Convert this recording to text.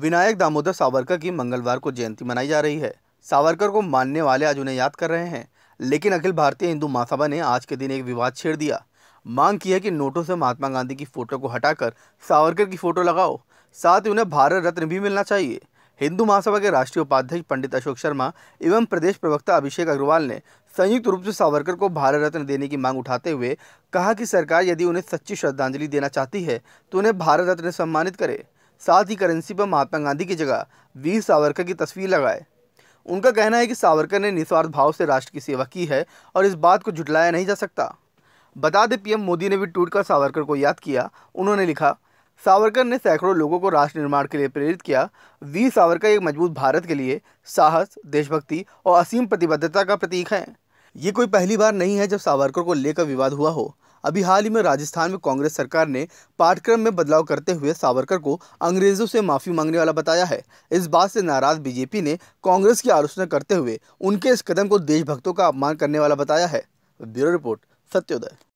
विनायक दामोदर सावरकर की मंगलवार को जयंती मनाई जा रही है सावरकर को मानने वाले आज उन्हें याद कर रहे हैं लेकिन अखिल भारतीय हिंदू महासभा ने आज के दिन एक विवाद छेड़ दिया मांग की है कि नोटों से महात्मा गांधी की फोटो को हटाकर सावरकर की फोटो लगाओ साथ ही उन्हें भारत रत्न भी मिलना चाहिए हिंदू महासभा के राष्ट्रीय उपाध्यक्ष पंडित अशोक शर्मा एवं प्रदेश प्रवक्ता अभिषेक अग्रवाल ने संयुक्त रूप से सावरकर को भारत रत्न देने की मांग उठाते हुए कहा कि सरकार यदि उन्हें सच्ची श्रद्धांजलि देना चाहती है तो उन्हें भारत रत्न सम्मानित करे साथ ही करेंसी पर महात्मा गांधी की जगह वीर सावरकर की तस्वीर लगाए उनका कहना है कि सावरकर ने निस्वार्थ भाव से राष्ट्र की सेवा की है और इस बात को जुटलाया नहीं जा सकता बता दें पीएम मोदी ने भी ट्वीट कर सावरकर को याद किया उन्होंने लिखा सावरकर ने सैकड़ों लोगों को राष्ट्र निर्माण के लिए प्रेरित किया वीर सावरकर एक मजबूत भारत के लिए साहस देशभक्ति और असीम प्रतिबद्धता का प्रतीक है ये कोई पहली बार नहीं है जब सावरकर को लेकर विवाद हुआ हो अभी हाल ही में राजस्थान में कांग्रेस सरकार ने पाठ्यक्रम में बदलाव करते हुए सावरकर को अंग्रेजों से माफी मांगने वाला बताया है इस बात से नाराज बीजेपी ने कांग्रेस की आलोचना करते हुए उनके इस कदम को देशभक्तों का अपमान करने वाला बताया है ब्यूरो रिपोर्ट सत्योदय